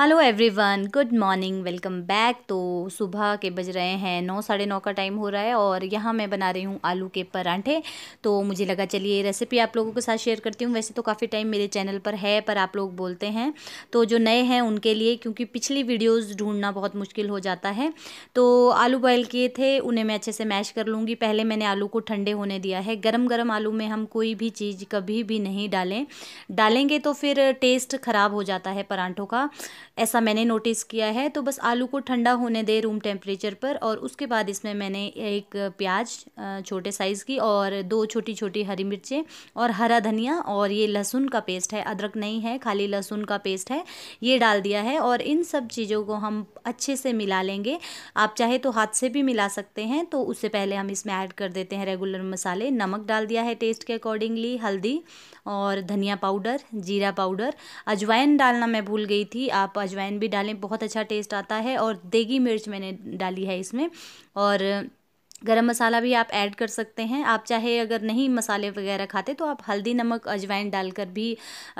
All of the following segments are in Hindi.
Hello everyone good morning welcome back तो सुबह के बज रहे हैं नौ साढ़े नौ का टाइम हो रहा है और यहाँ मैं बना रही हूँ आलू के परांठे तो मुझे लगा चलिए रेसिपी आप लोगों के साथ शेयर करती हूँ वैसे तो काफ़ी टाइम मेरे चैनल पर है पर आप लोग बोलते हैं तो जो नए हैं उनके लिए क्योंकि पिछली वीडियोज़ ढूंढना बहुत मुश्किल हो जाता है तो आलू बॉयल किए थे उन्हें मैं अच्छे से मैश कर लूँगी पहले मैंने आलू को ठंडे होने दिया है गर्म गर्म आलू में हम कोई भी चीज़ कभी भी नहीं डालें डालेंगे तो फिर टेस्ट ख़राब हो जाता है परांठों का ऐसा मैंने नोटिस किया है तो बस आलू को ठंडा होने दे रूम टेम्परेचर पर और उसके बाद इसमें मैंने एक प्याज छोटे साइज़ की और दो छोटी छोटी हरी मिर्चें और हरा धनिया और ये लहसुन का पेस्ट है अदरक नहीं है खाली लहसुन का पेस्ट है ये डाल दिया है और इन सब चीज़ों को हम अच्छे से मिला लेंगे आप चाहे तो हाथ से भी मिला सकते हैं तो उससे पहले हम इसमें ऐड कर देते हैं रेगुलर मसाले नमक डाल दिया है टेस्ट के अकॉर्डिंगली हल्दी और धनिया पाउडर जीरा पाउडर अजवाइन डालना मैं भूल गई थी आप अजवाइन भी डालें बहुत अच्छा टेस्ट आता है और देगी मिर्च मैंने डाली है इसमें और गरम मसाला भी आप ऐड कर सकते हैं आप चाहे अगर नहीं मसाले वगैरह खाते तो आप हल्दी नमक अजवाइन डालकर भी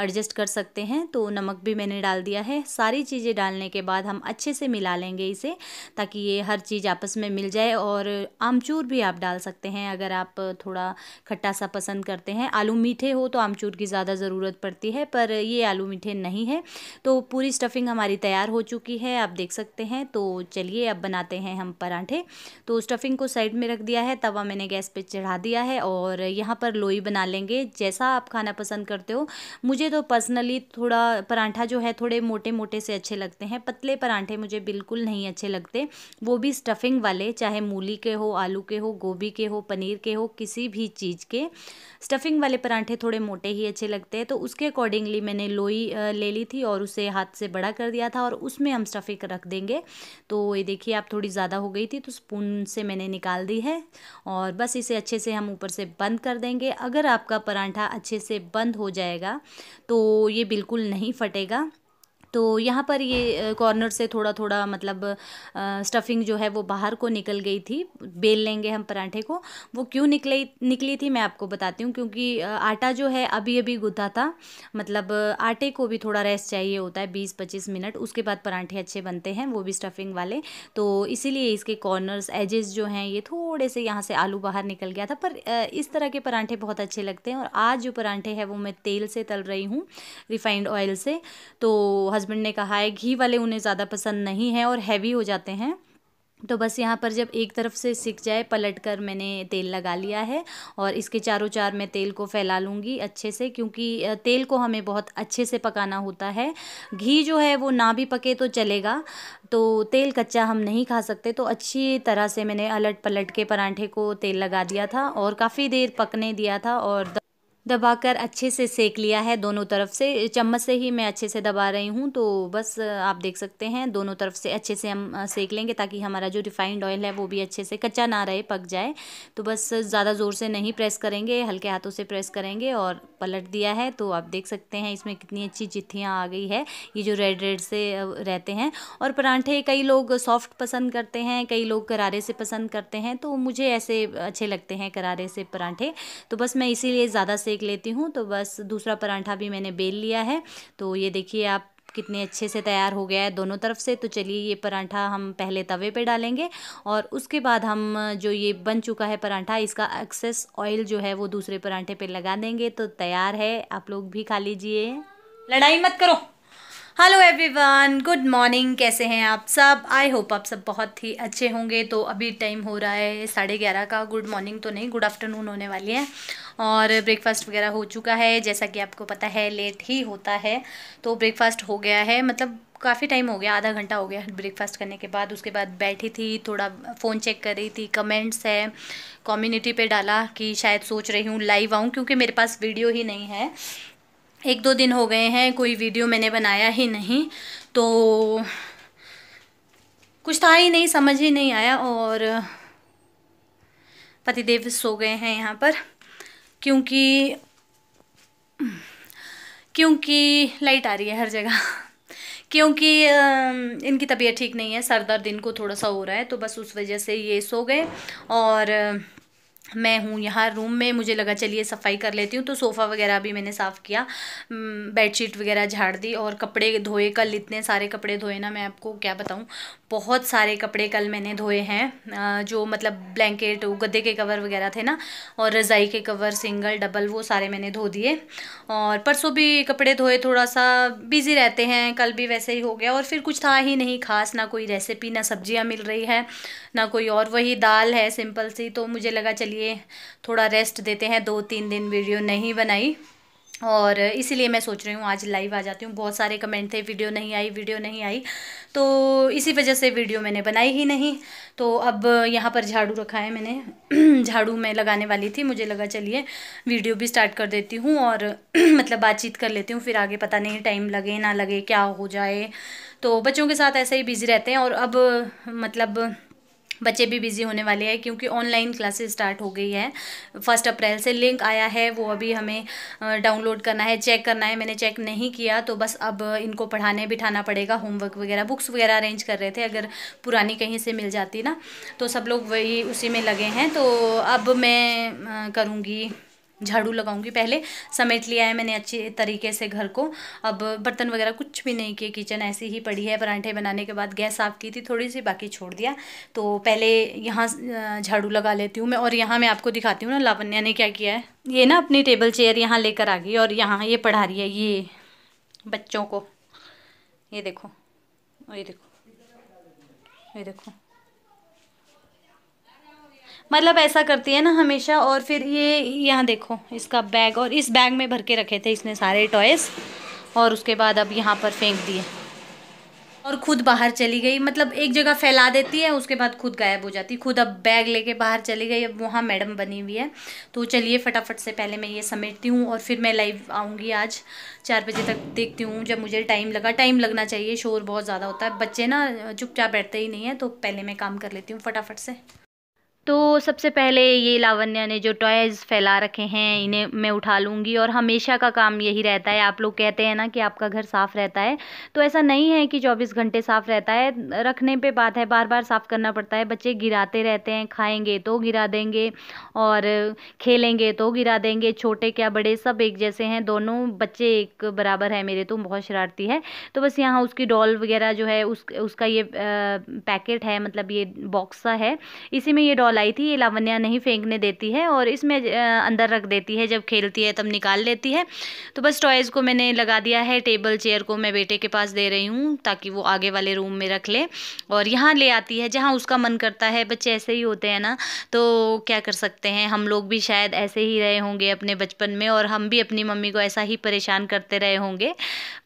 एडजस्ट कर सकते हैं तो नमक भी मैंने डाल दिया है सारी चीज़ें डालने के बाद हम अच्छे से मिला लेंगे इसे ताकि ये हर चीज़ आपस में मिल जाए और आमचूर भी आप डाल सकते हैं अगर आप थोड़ा खट्टा सा पसंद करते हैं आलू मीठे हो तो आमचूर की ज़्यादा ज़रूरत पड़ती है पर ये आलू मीठे नहीं है तो पूरी स्टफिंग हमारी तैयार हो चुकी है आप देख सकते हैं तो चलिए अब बनाते हैं हम पराठे तो स्टफिंग को साइड साइड में रख दिया है तवा मैंने गैस पे चढ़ा दिया है और यहाँ पर लोई बना लेंगे जैसा आप खाना पसंद करते हो मुझे तो पर्सनली थोड़ा परांठा जो है थोड़े मोटे मोटे से अच्छे लगते हैं पतले परांठे मुझे बिल्कुल नहीं अच्छे लगते वो भी स्टफिंग वाले चाहे मूली के हो आलू के हो गोभी के हो पनीर के हो किसी भी चीज़ के स्टफिंग वाले परांठे थोड़े मोटे ही अच्छे लगते हैं तो उसके अकॉर्डिंगली मैंने लोई ले ली थी और उसे हाथ से बड़ा कर दिया था और उसमें हम स्टफिंग रख देंगे तो ये देखिए आप थोड़ी ज़्यादा हो गई थी तो स्पून से मैंने निकाल डाल दी है और बस इसे अच्छे से हम ऊपर से बंद कर देंगे अगर आपका परांठा अच्छे से बंद हो जाएगा तो ये बिल्कुल नहीं फटेगा तो यहाँ पर ये कॉर्नर से थोड़ा थोड़ा मतलब स्टफिंग जो है वो बाहर को निकल गई थी बेल लेंगे हम पराठे को वो क्यों निकली निकली थी मैं आपको बताती हूँ क्योंकि आटा जो है अभी अभी गुदा था मतलब आटे को भी थोड़ा रेस्ट चाहिए होता है बीस पच्चीस मिनट उसके बाद पराठे अच्छे बनते हैं वो भी स्टफिंग वाले तो इसीलिए इसके कॉर्नर्स एजेस जो हैं ये थोड़े से यहाँ से आलू बाहर निकल गया था पर इस तरह के पराठे बहुत अच्छे लगते हैं और आज जो पराठे हैं वो मैं तेल से तल रही हूँ रिफाइंड ऑयल से तो हस्बैंड ने कहा है घी वाले उन्हें ज़्यादा पसंद नहीं है और हैवी हो जाते हैं तो बस यहाँ पर जब एक तरफ से सिक जाए पलट कर मैंने तेल लगा लिया है और इसके चारों चार मैं तेल को फैला लूँगी अच्छे से क्योंकि तेल को हमें बहुत अच्छे से पकाना होता है घी जो है वो ना भी पके तो चलेगा तो तेल कच्चा हम नहीं खा सकते तो अच्छी तरह से मैंने अलट पलट के परांठे को तेल लगा दिया था और काफ़ी देर पकने दिया था और दबाकर अच्छे से सेक लिया है दोनों तरफ से चम्मच से ही मैं अच्छे से दबा रही हूँ तो बस आप देख सकते हैं दोनों तरफ से अच्छे से हम सेक लेंगे ताकि हमारा जो रिफाइंड ऑयल है वो भी अच्छे से कच्चा ना रहे पक जाए तो बस ज़्यादा ज़ोर से नहीं प्रेस करेंगे हल्के हाथों से प्रेस करेंगे और पलट दिया है तो आप देख सकते हैं इसमें कितनी अच्छी चिट्ठियाँ आ गई है ये जो रेड रेड से रहते हैं और परांठे कई लोग सॉफ्ट पसंद करते हैं कई लोग करारे से पसंद करते हैं तो मुझे ऐसे अच्छे लगते हैं करारे से परांठे तो बस मैं इसीलिए ज़्यादा सेक सेक लेती हूँ तो बस दूसरा परांठा भी मैंने बेल लिया है तो ये देखिए आप कितने अच्छे से तैयार हो गया है दोनों तरफ से तो चलिए ये परांठा हम पहले तवे पे डालेंगे और उसके बाद हम जो ये बन चुका है परांठा इसका एक्सेस ऑयल जो है वो दूसरे परांठे पे लगा देंगे तो तैयार है आप लोग भी खा लीजिए लड़ाई मत करो हेलो एवरीवन गुड मॉर्निंग कैसे हैं आप सब आई होप आप सब बहुत ही अच्छे होंगे तो अभी टाइम हो रहा है साढ़े ग्यारह का गुड मॉर्निंग तो नहीं गुड आफ्टरनून होने वाली है और ब्रेकफास्ट वगैरह हो चुका है जैसा कि आपको पता है लेट ही होता है तो ब्रेकफास्ट हो गया है मतलब काफ़ी टाइम हो गया आधा घंटा हो गया ब्रेकफास्ट करने के बाद उसके बाद बैठी थी थोड़ा फ़ोन चेक कर रही थी कमेंट्स है कम्युनिटी पे डाला कि शायद सोच रही हूँ लाइव आऊँ क्योंकि मेरे पास वीडियो ही नहीं है एक दो दिन हो गए हैं कोई वीडियो मैंने बनाया ही नहीं तो कुछ था ही नहीं समझ ही नहीं आया और पतिदेव सो गए हैं यहाँ पर क्योंकि क्योंकि लाइट आ रही है हर जगह क्योंकि इनकी तबीयत ठीक नहीं है सर दर्द इनको थोड़ा सा हो रहा है तो बस उस वजह से ये सो गए और मैं हूँ यहाँ रूम में मुझे लगा चलिए सफाई कर लेती हूँ तो सोफ़ा वगैरह भी मैंने साफ़ किया बेडशीट वगैरह झाड़ दी और कपड़े धोए कल इतने सारे कपड़े धोए ना मैं आपको क्या बताऊँ बहुत सारे कपड़े कल मैंने धोए हैं जो मतलब ब्लैंकेट गद्दे के कवर वगैरह थे ना और रज़ाई के कवर सिंगल डबल वो सारे मैंने धो दिए और परसों भी कपड़े धोए थोड़ा सा बिज़ी रहते हैं कल भी वैसे ही हो गया और फिर कुछ था ही नहीं खास ना कोई रेसिपी ना सब्जियाँ मिल रही है ना कोई और वही दाल है सिंपल सी तो मुझे लगा चलिए लिए थोड़ा रेस्ट देते हैं दो तीन दिन वीडियो नहीं बनाई और इसीलिए मैं सोच रही हूँ आज लाइव आ जाती हूँ बहुत सारे कमेंट थे वीडियो नहीं आई वीडियो नहीं आई तो इसी वजह से वीडियो मैंने बनाई ही नहीं तो अब यहाँ पर झाड़ू रखा है मैंने झाड़ू मैं लगाने वाली थी मुझे लगा चलिए वीडियो भी स्टार्ट कर देती हूँ और मतलब बातचीत कर लेती हूँ फिर आगे पता नहीं टाइम लगे ना लगे क्या हो जाए तो बच्चों के साथ ऐसे ही बिज़ी रहते हैं और अब मतलब बच्चे भी बिज़ी होने वाले हैं क्योंकि ऑनलाइन क्लासेस स्टार्ट हो गई है फर्स्ट अप्रैल से लिंक आया है वो अभी हमें डाउनलोड करना है चेक करना है मैंने चेक नहीं किया तो बस अब इनको पढ़ाने बिठाना पड़ेगा होमवर्क वगैरह बुक्स वगैरह अरेंज कर रहे थे अगर पुरानी कहीं से मिल जाती ना तो सब लोग वही उसी में लगे हैं तो अब मैं करूँगी झाड़ू लगाऊंगी पहले समेट लिया है मैंने अच्छे तरीके से घर को अब बर्तन वगैरह कुछ भी नहीं किए किचन ऐसी ही पड़ी है परांठे बनाने के बाद गैस साफ़ की थी थोड़ी सी बाकी छोड़ दिया तो पहले यहाँ झाड़ू लगा लेती हूँ मैं और यहाँ मैं आपको दिखाती हूँ ना लावण्या ने क्या किया है ये ना अपनी टेबल चेयर यहाँ लेकर आ गई और यहाँ ये पढ़ा रही है ये बच्चों को ये देखो ये देखो ये देखो मतलब ऐसा करती है ना हमेशा और फिर ये यहाँ देखो इसका बैग और इस बैग में भर के रखे थे इसने सारे टॉयस और उसके बाद अब यहाँ पर फेंक दिए और खुद बाहर चली गई मतलब एक जगह फैला देती है उसके बाद खुद गायब हो जाती खुद अब बैग लेके बाहर चली गई अब वहाँ मैडम बनी हुई है तो चलिए फटाफट से पहले मैं ये समेटती हूँ और फिर मैं लाइव आऊँगी आज चार बजे तक देखती हूँ जब मुझे टाइम लगा टाइम लगना चाहिए शोर बहुत ज़्यादा होता है बच्चे ना चुपचाप बैठते ही नहीं है तो पहले मैं काम कर लेती हूँ फटाफट से तो सबसे पहले ये लावण्या ने जो टॉयज़ फैला रखे हैं हम्म। इन्हें मैं उठा लूँगी और हमेशा का काम यही रहता है आप लोग कहते हैं ना कि आपका घर साफ़ रहता है तो ऐसा नहीं है कि चौबीस घंटे साफ़ रहता है रखने पे बात है बार बार साफ़ करना पड़ता है बच्चे गिराते रहते हैं खाएंगे तो गिरा देंगे और खेलेंगे तो गिरा देंगे छोटे क्या बड़े सब एक जैसे हैं दोनों बच्चे एक बराबर है मेरे तो बहुत शरारती है तो बस यहाँ उसकी डॉल वगैरह जो है उस उसका ये पैकेट है मतलब ये बॉक्सा है इसी में ये डॉल बॉल आई थी ये लावण्या नहीं फेंकने देती है और इसमें अंदर रख देती है जब खेलती है तब निकाल लेती है तो बस टॉयज़ को मैंने लगा दिया है टेबल चेयर को मैं बेटे के पास दे रही हूँ ताकि वो आगे वाले रूम में रख ले और यहाँ ले आती है जहाँ उसका मन करता है बच्चे ऐसे ही होते हैं ना तो क्या कर सकते हैं हम लोग भी शायद ऐसे ही रहे होंगे अपने बचपन में और हम भी अपनी मम्मी को ऐसा ही परेशान करते रहे होंगे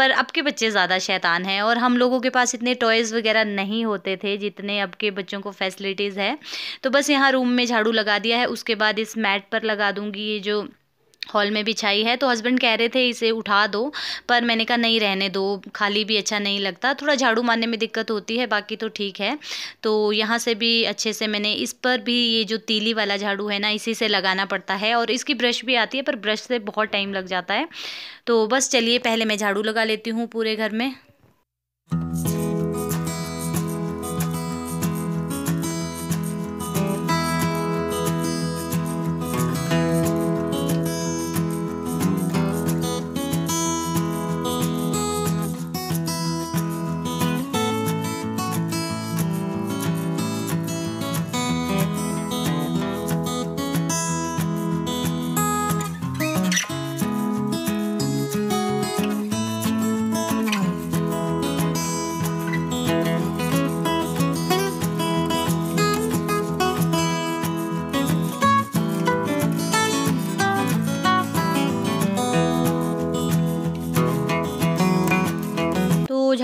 पर अब के बच्चे ज़्यादा शैतान हैं और हम लोगों के पास इतने टॉयज़ वगैरह नहीं होते थे जितने अब के बच्चों को फैसिलिटीज़ है तो बस यहाँ रूम में झाड़ू लगा दिया है उसके बाद इस मैट पर लगा दूँगी ये जो हॉल में बिछाई है तो हस्बैंड कह रहे थे इसे उठा दो पर मैंने कहा नहीं रहने दो खाली भी अच्छा नहीं लगता थोड़ा झाड़ू मारने में दिक्कत होती है बाकी तो ठीक है तो यहाँ से भी अच्छे से मैंने इस पर भी ये जो तीली वाला झाड़ू है ना इसी से लगाना पड़ता है और इसकी ब्रश भी आती है पर ब्रश से बहुत टाइम लग जाता है तो बस चलिए पहले मैं झाड़ू लगा लेती हूँ पूरे घर में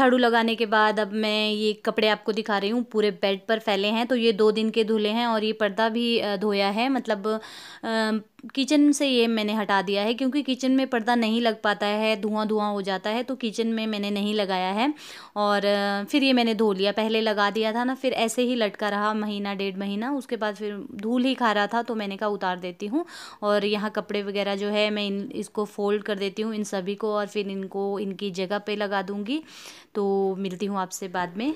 झाड़ू लगाने के बाद अब मैं ये कपड़े आपको दिखा रही हूँ पूरे बेड पर फैले हैं तो ये दो दिन के धुले हैं और ये पर्दा भी धोया है मतलब किचन से ये मैंने हटा दिया है क्योंकि किचन में पर्दा नहीं लग पाता है धुआं धुआं हो जाता है तो किचन में मैंने नहीं लगाया है और फिर ये मैंने धो लिया पहले लगा दिया था ना फिर ऐसे ही लटका रहा महीना डेढ़ महीना उसके बाद फिर धूल ही खा रहा था तो मैंने कहा उतार देती हूँ और यहाँ कपड़े वगैरह जो है मैं इन इसको फ़ोल्ड कर देती हूँ इन सभी को और फिर इनको इनकी जगह पर लगा दूँगी तो मिलती हूँ आपसे बाद में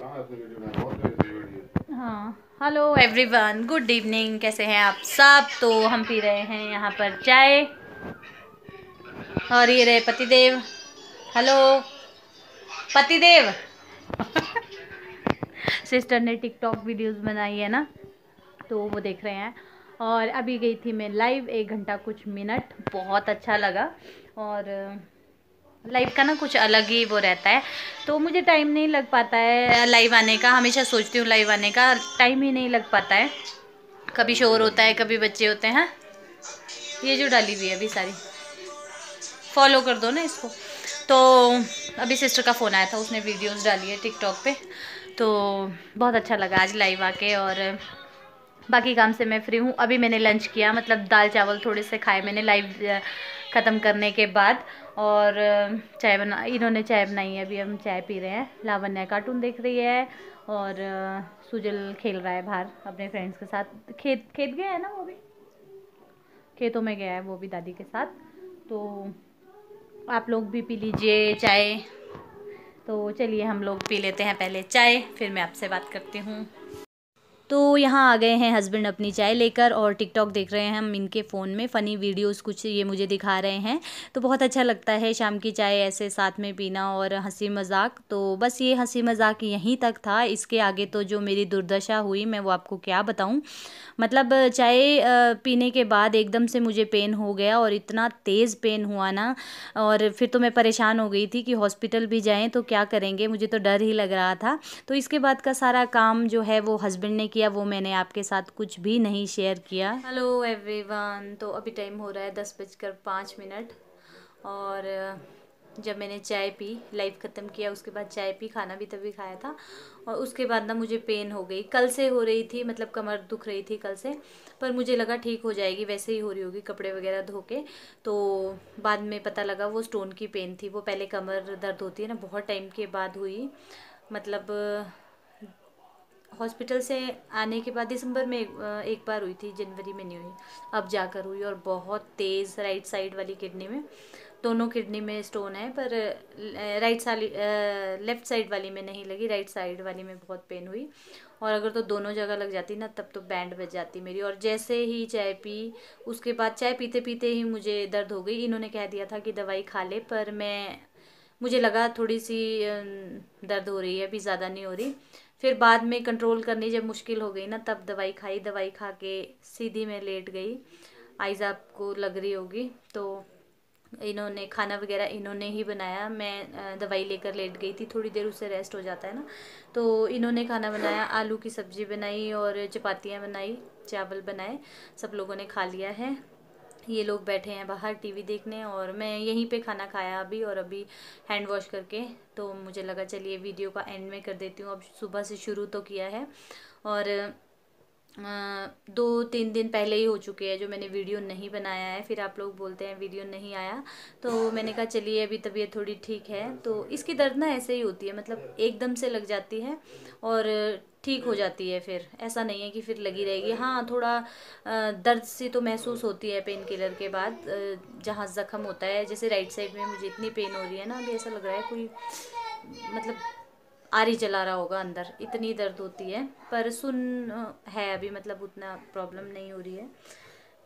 हाँ हेलो एवरीवन गुड इवनिंग कैसे हैं आप सब तो हम पी रहे हैं यहाँ पर चाय और ये रहे पतिदेव हेलो पतिदेव सिस्टर ने टिकटॉक वीडियोस बनाई है ना तो वो देख रहे हैं और अभी गई थी मैं लाइव एक घंटा कुछ मिनट बहुत अच्छा लगा और लाइफ का ना कुछ अलग ही वो रहता है तो मुझे टाइम नहीं लग पाता है लाइव आने का हमेशा सोचती हूँ लाइव आने का टाइम ही नहीं लग पाता है कभी शोर होता है कभी बच्चे होते हैं हाँ। ये जो डाली हुई है अभी सारी फॉलो कर दो ना इसको तो अभी सिस्टर का फ़ोन आया था उसने वीडियोस डाली है टिकटॉक पे तो बहुत अच्छा लगा आज लाइव आके और बाकी काम से मैं फ्री हूँ अभी मैंने लंच किया मतलब दाल चावल थोड़े से खाए मैंने लाइव ख़त्म करने के बाद और चाय बना इन्होंने चाय बनाई है अभी हम चाय पी रहे हैं लावण्या कार्टून देख रही है और सुजल खेल रहा है बाहर अपने फ्रेंड्स के साथ खेत खेत गया है ना वो भी खेतों में गया है वो भी दादी के साथ तो आप लोग भी पी लीजिए चाय तो चलिए हम लोग पी लेते हैं पहले चाय फिर मैं आपसे बात करती हूँ तो यहाँ आ गए हैं हस्बैंड अपनी चाय लेकर और टिकटॉक देख रहे हैं हम इनके फ़ोन में फ़नी वीडियोस कुछ ये मुझे दिखा रहे हैं तो बहुत अच्छा लगता है शाम की चाय ऐसे साथ में पीना और हंसी मजाक तो बस ये हंसी मजाक यहीं तक था इसके आगे तो जो मेरी दुर्दशा हुई मैं वो आपको क्या बताऊँ मतलब चाय पीने के बाद एकदम से मुझे पेन हो गया और इतना तेज़ पेन हुआ ना और फिर तो मैं परेशान हो गई थी कि हॉस्पिटल भी जाएँ तो क्या करेंगे मुझे तो डर ही लग रहा था तो इसके बाद का सारा काम जो है वो हस्बैंड ने किया किया वो मैंने आपके साथ कुछ भी नहीं शेयर किया हेलो एवरीवन तो अभी टाइम हो रहा है दस बजकर पाँच मिनट और जब मैंने चाय पी लाइफ ख़त्म किया उसके बाद चाय पी खाना भी तभी खाया था और उसके बाद ना मुझे पेन हो गई कल से हो रही थी मतलब कमर दुख रही थी कल से पर मुझे लगा ठीक हो जाएगी वैसे ही हो रही होगी कपड़े वगैरह धो के तो बाद में पता लगा वो स्टोन की पेन थी वो पहले कमर दर्द होती है ना बहुत टाइम के बाद हुई मतलब हॉस्पिटल से आने के बाद दिसंबर में एक बार हुई थी जनवरी में नहीं हुई अब जाकर हुई और बहुत तेज़ राइट साइड वाली किडनी में दोनों किडनी में स्टोन है पर राइट साइड लेफ़्ट साइड वाली में नहीं लगी राइट साइड वाली में बहुत पेन हुई और अगर तो दोनों जगह लग जाती ना तब तो बैंड बज जाती मेरी और जैसे ही चाय पी उसके बाद चाय पीते पीते ही मुझे दर्द हो गई इन्होंने कह दिया था कि दवाई खा ले पर मैं मुझे लगा थोड़ी सी दर्द हो रही है अभी ज़्यादा नहीं हो रही फिर बाद में कंट्रोल करनी जब मुश्किल हो गई ना तब दवाई खाई दवाई खा के सीधी मैं लेट गई आइज़ आपको लग रही होगी तो इन्होंने खाना वगैरह इन्होंने ही बनाया मैं दवाई लेकर लेट गई थी थोड़ी देर उससे रेस्ट हो जाता है ना तो इन्होंने खाना बनाया आलू की सब्ज़ी बनाई और चपातियाँ बनाई चावल बनाए सब लोगों ने खा लिया है ये लोग बैठे हैं बाहर टीवी देखने और मैं यहीं पे खाना खाया अभी और अभी हैंड वॉश करके तो मुझे लगा चलिए वीडियो का एंड में कर देती हूँ अब सुबह से शुरू तो किया है और दो तीन दिन पहले ही हो चुके हैं जो मैंने वीडियो नहीं बनाया है फिर आप लोग बोलते हैं वीडियो नहीं आया तो मैंने कहा चलिए अभी तबीयत थोड़ी ठीक है तो इसकी दर्द ना ऐसे ही होती है मतलब एकदम से लग जाती है और ठीक हो जाती है फिर ऐसा नहीं है कि फिर लगी रहेगी हाँ थोड़ा दर्द से तो महसूस होती है पेन किलर के बाद जहाँ ज़ख्म होता है जैसे राइट साइड में मुझे इतनी पेन हो रही है ना अभी ऐसा लग रहा है कोई मतलब आरी जला रहा होगा अंदर इतनी दर्द होती है पर सुन है अभी मतलब उतना प्रॉब्लम नहीं हो रही है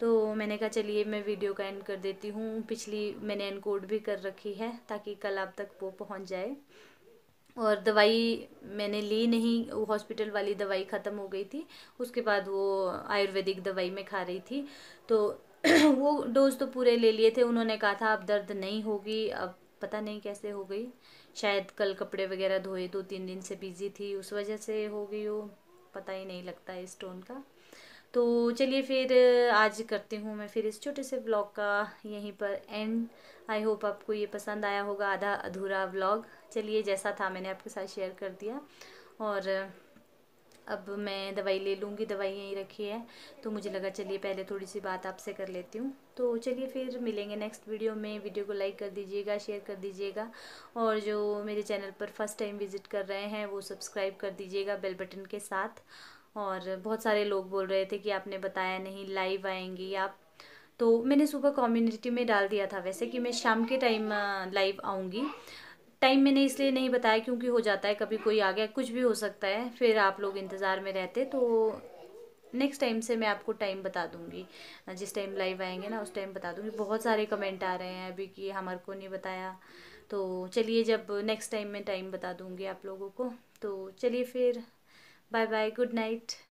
तो मैंने कहा चलिए मैं वीडियो का एंड कर देती हूँ पिछली मैंने एनकोड भी कर रखी है ताकि कल आप तक वो पहुँच जाए और दवाई मैंने ली नहीं वो हॉस्पिटल वाली दवाई ख़त्म हो गई थी उसके बाद वो आयुर्वेदिक दवाई में खा रही थी तो वो डोज तो पूरे ले लिए थे उन्होंने कहा था अब दर्द नहीं होगी अब पता नहीं कैसे हो गई शायद कल कपड़े वगैरह धोए दो तीन दिन से बिज़ी थी उस वजह से हो गई वो पता ही नहीं लगता है स्टोन का तो चलिए फिर आज करती हूँ मैं फिर इस छोटे से ब्लॉग का यहीं पर एंड आई होप आपको ये पसंद आया होगा आधा अधूरा ब्लॉग चलिए जैसा था मैंने आपके साथ शेयर कर दिया और अब मैं दवाई ले लूँगी दवाई यहीं रखी है तो मुझे लगा चलिए पहले थोड़ी सी बात आपसे कर लेती हूँ तो चलिए फिर मिलेंगे नेक्स्ट वीडियो में वीडियो को लाइक कर दीजिएगा शेयर कर दीजिएगा और जो मेरे चैनल पर फर्स्ट टाइम विज़िट कर रहे हैं वो सब्सक्राइब कर दीजिएगा बेल बटन के साथ और बहुत सारे लोग बोल रहे थे कि आपने बताया नहीं लाइव आएंगी आप तो मैंने सुबह कम्युनिटी में डाल दिया था वैसे कि मैं शाम के टाइम लाइव आऊँगी टाइम मैंने इसलिए नहीं बताया क्योंकि हो जाता है कभी कोई आ गया कुछ भी हो सकता है फिर आप लोग इंतज़ार में रहते तो नेक्स्ट टाइम से मैं आपको टाइम बता दूंगी जिस टाइम लाइव आएंगे ना उस टाइम बता दूंगी बहुत सारे कमेंट आ रहे हैं अभी कि हमारे को नहीं बताया तो चलिए जब नेक्स्ट टाइम मैं टाइम बता दूंगी आप लोगों को तो चलिए फिर Bye bye. Good night.